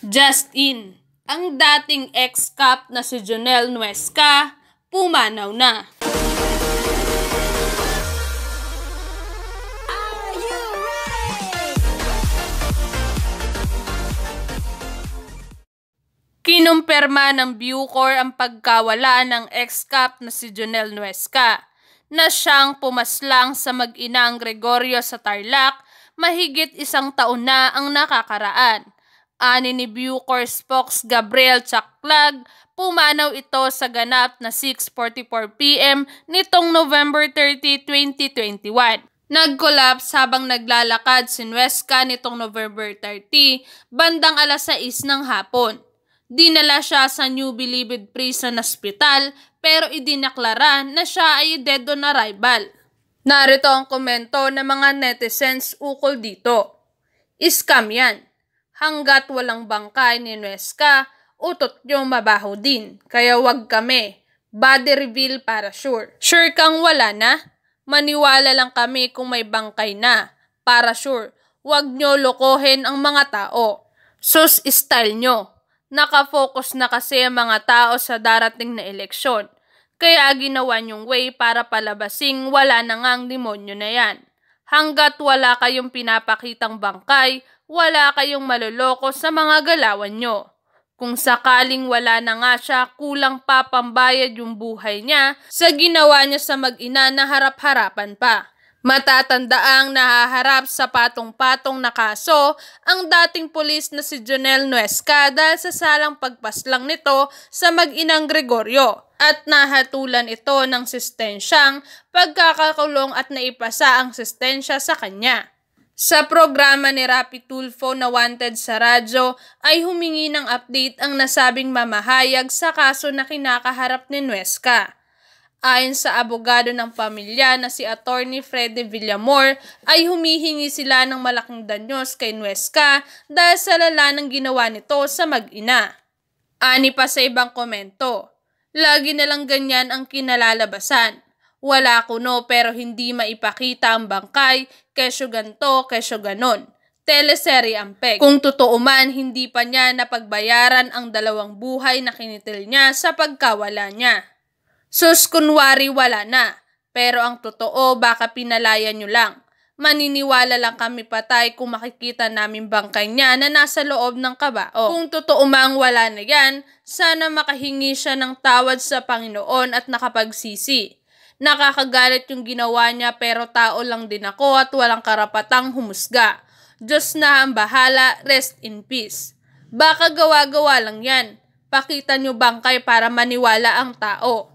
Just in, ang dating ex-cop na si Jonel Nuesca, pumanaw na. Kinumpirma ng Bucor ang pagkawala ng ex-cop na si Jonel Nuesca na siyang pumaslang sa mag-inang Gregorio sa Tarlac mahigit isang taon na ang nakakaraan ani ni Bucor Spox Gabriel Chaklag, pumanaw ito sa ganap na 6.44pm nitong November 30, 2021. Nag-collapse habang naglalakad si Nuesca nitong November 30, bandang alas 6 ng hapon. Dinala siya sa New Believed Prison Hospital pero idinaklara na siya ay dead on arrival. Narito ang komento ng mga netizens ukol dito. Iskam yan hanggat walang bangkay ni Nuesca, utot nyo mabaho din. Kaya wag kami. Body reveal para sure. Sure kang wala na? Maniwala lang kami kung may bangkay na. Para sure. Wag nyo lokohin ang mga tao. Sus style nyo. Nakafocus na kasi ang mga tao sa darating na eleksyon. Kaya ginawa niyong way para palabasing wala na ngang demonyo na yan. Hanggat wala kayong pinapakitang bangkay, wala kayong maloloko sa mga galawan nyo. Kung sakaling wala na nga siya, kulang pa pambayad yung buhay niya sa ginawa niya sa mag-ina na harap-harapan pa. ang nahaharap sa patong-patong na kaso ang dating pulis na si Jonel Nuesca dahil sa salang pagpaslang nito sa mag-inang Gregorio at nahatulan ito ng sistensyang pagkakakulong at naipasa ang sistensya sa kanya. Sa programa ni Rapi Tulfo na Wanted sa radyo ay humingi ng update ang nasabing mamahayag sa kaso na kinakaharap ni Nuesca. Ayon sa abogado ng pamilya na si Attorney Freddy Villamor ay humihingi sila ng malaking danyos kay Nuesca dahil sa lala ng ginawa nito sa mag-ina. Ani pa sa ibang komento, Lagi na lang ganyan ang kinalalabasan. Wala ko no pero hindi maipakita ang bangkay, kesyo ganto, kesyo ganon. Teleserye ang peg. Kung totoo man, hindi pa niya napagbayaran ang dalawang buhay na kinitil niya sa pagkawala niya. Sus, kunwari wala na. Pero ang totoo, baka pinalaya niyo lang maniniwala lang kami patay kung makikita namin bangkay niya na nasa loob ng kaba. Oh. kung totoo mang wala na yan, sana makahingi siya ng tawad sa Panginoon at nakapagsisi. Nakakagalit yung ginawa niya pero tao lang din ako at walang karapatang humusga. Diyos na ang bahala, rest in peace. Baka gawa-gawa lang yan. Pakita niyo bangkay para maniwala ang tao.